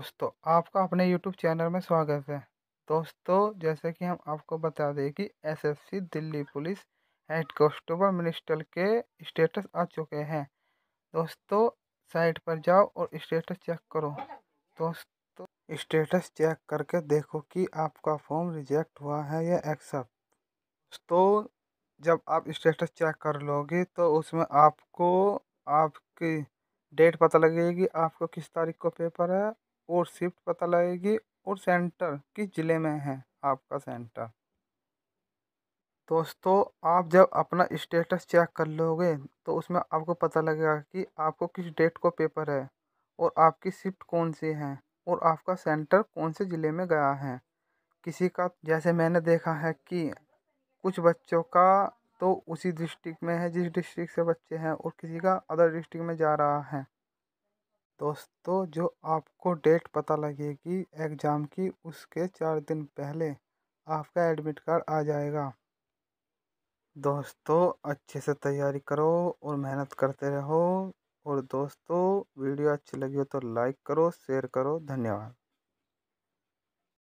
दोस्तों आपका अपने यूट्यूब चैनल में स्वागत है दोस्तों जैसे कि हम आपको बता दें कि SSC Delhi police head constable minister के स्टेटस आ चुके हैं दोस्तों साइट पर जाओ और स्टेटस चेक करो दोस्तों स्टेटस चेक करके देखो कि आपका फॉर्म रिजेक्ट हुआ है या एक्सेप्ट तो जब आप स्टेटस चेक कर लोगे तो उसमें आपको आपकी डेट पता लगेगी आपको किस तारीख को पेपर है और शिफ्ट पता लगेगी और सेंटर किस ज़िले में है आपका सेंटर दोस्तों आप जब अपना स्टेटस चेक कर लोगे तो उसमें आपको पता लगेगा कि आपको किस डेट को पेपर है और आपकी शिफ्ट कौन सी है और आपका सेंटर कौन से ज़िले में गया है किसी का जैसे मैंने देखा है कि कुछ बच्चों का तो उसी डिस्ट्रिक्ट में है जिस डिस्ट्रिक्ट से बच्चे हैं और किसी का अदर डिस्ट्रिक्ट में जा रहा है दोस्तों जो आपको डेट पता लगेगी एग्ज़ाम की उसके चार दिन पहले आपका एडमिट कार्ड आ जाएगा दोस्तों अच्छे से तैयारी करो और मेहनत करते रहो और दोस्तों वीडियो अच्छी लगी हो तो लाइक करो शेयर करो धन्यवाद